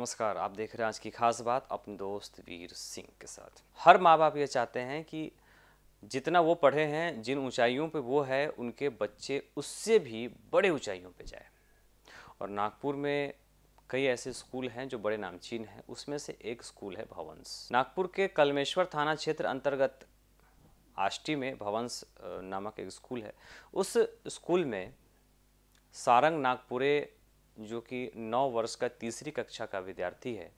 नमस्कार आप देख रहे हैं आज की खास बात अपने दोस्त वीर सिंह के साथ हर माँ बाप ये चाहते हैं कि जितना वो पढ़े हैं जिन ऊंचाइयों पे वो है उनके बच्चे उससे भी बड़े ऊंचाइयों पे जाए और नागपुर में कई ऐसे स्कूल हैं जो बड़े नामचीन हैं उसमें से एक स्कूल है भवंस नागपुर के कलमेश्वर थाना क्षेत्र अंतर्गत आष्टी में भवंस नामक एक स्कूल है उस स्कूल में सारंग नागपुरे जो कि नौ वर्ष का तीसरी कक्षा का विद्यार्थी है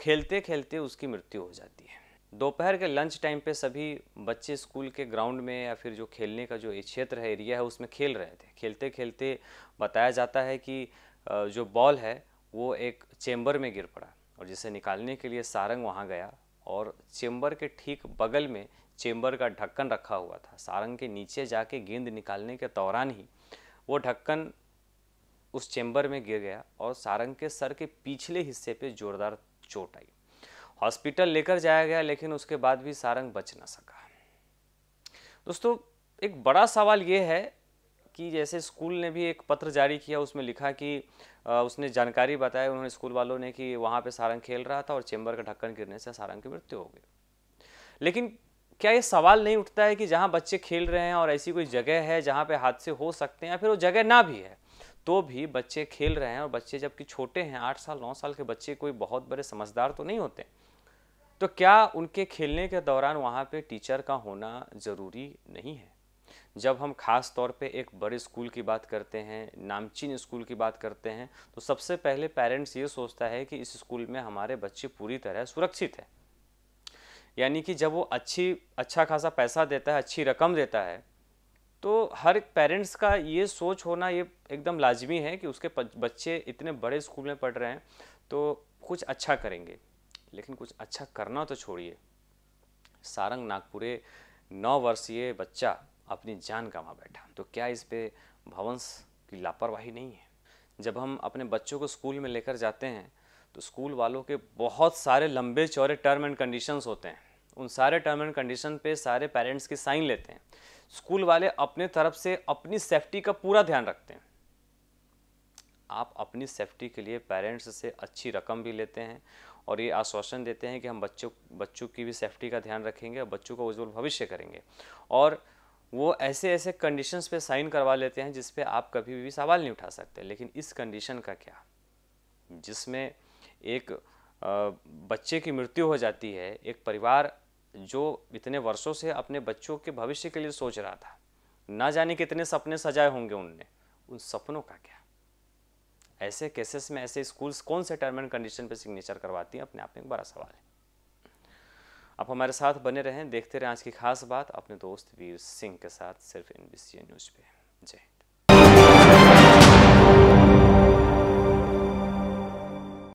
खेलते खेलते उसकी मृत्यु हो जाती है दोपहर के लंच टाइम पे सभी बच्चे स्कूल के ग्राउंड में या फिर जो खेलने का जो क्षेत्र है एरिया है उसमें खेल रहे थे खेलते खेलते बताया जाता है कि जो बॉल है वो एक चेम्बर में गिर पड़ा और जिसे निकालने के लिए सारंग वहाँ गया और चेम्बर के ठीक बगल में चेम्बर का ढक्कन रखा हुआ था सारंग के नीचे जाके गेंद निकालने के दौरान ही वो ढक्कन उस चेंबर में गिर गया और सारंग के सर के पिछले हिस्से पे जोरदार चोट आई हॉस्पिटल लेकर जाया गया लेकिन उसके बाद भी सारंग बच ना सका दोस्तों एक बड़ा सवाल ये है कि जैसे स्कूल ने भी एक पत्र जारी किया उसमें लिखा कि उसने जानकारी बताया उन्होंने स्कूल वालों ने कि वहाँ पे सारंग खेल रहा था और चेंबर का ढक्कन गिरने से सारंग की मृत्यु हो गई लेकिन क्या ये सवाल नहीं उठता है कि जहाँ बच्चे खेल रहे हैं और ऐसी कोई जगह है जहाँ पे हादसे हो सकते हैं या फिर वो जगह ना भी है तो भी बच्चे खेल रहे हैं और बच्चे जबकि छोटे हैं आठ साल नौ साल के बच्चे कोई बहुत बड़े समझदार तो नहीं होते तो क्या उनके खेलने के दौरान वहाँ पे टीचर का होना ज़रूरी नहीं है जब हम खास तौर पे एक बड़े स्कूल की बात करते हैं नामचीन स्कूल की बात करते हैं तो सबसे पहले पेरेंट्स ये सोचता है कि इस स्कूल में हमारे बच्चे पूरी तरह सुरक्षित हैं यानी कि जब वो अच्छी अच्छा खासा पैसा देता है अच्छी रकम देता है तो हर पेरेंट्स का ये सोच होना ये एकदम लाजमी है कि उसके बच्चे इतने बड़े स्कूल में पढ़ रहे हैं तो कुछ अच्छा करेंगे लेकिन कुछ अच्छा करना तो छोड़िए सारंग नागपुरे नौ वर्षीय बच्चा अपनी जान गंवा बैठा तो क्या इस पे भवंस की लापरवाही नहीं है जब हम अपने बच्चों को स्कूल में लेकर जाते हैं तो स्कूल वालों के बहुत सारे लंबे चौड़े टर्म एंड कंडीशंस होते हैं उन सारे टर्म एंड कंडीशन पे सारे पेरेंट्स की साइन लेते हैं स्कूल वाले अपने तरफ से अपनी सेफ्टी का पूरा ध्यान रखते हैं आप अपनी सेफ्टी के लिए पेरेंट्स से अच्छी रकम भी लेते हैं और ये आश्वासन देते हैं कि हम बच्चों बच्चों की भी सेफ्टी का ध्यान रखेंगे और बच्चों का उज्ज्वल भविष्य करेंगे और वो ऐसे ऐसे कंडीशंस पे साइन करवा लेते हैं जिस पे आप कभी भी सवाल नहीं उठा सकते लेकिन इस कंडीशन का क्या जिसमें एक बच्चे की मृत्यु हो जाती है एक परिवार जो इतने वर्षों से अपने बच्चों के भविष्य के लिए सोच रहा था ना जाने कितने सपने सजाए होंगे उनने उन सपनों का क्या ऐसे केसेस में ऐसे स्कूल्स कौन से टर्म एंड कंडीशन पे सिग्नेचर करवाती हैं अपने आप में एक बड़ा सवाल है आप हमारे साथ बने रहें देखते रहें आज की खास बात अपने दोस्त वीर सिंह के साथ सिर्फ एन न्यूज़ पे जय हिंद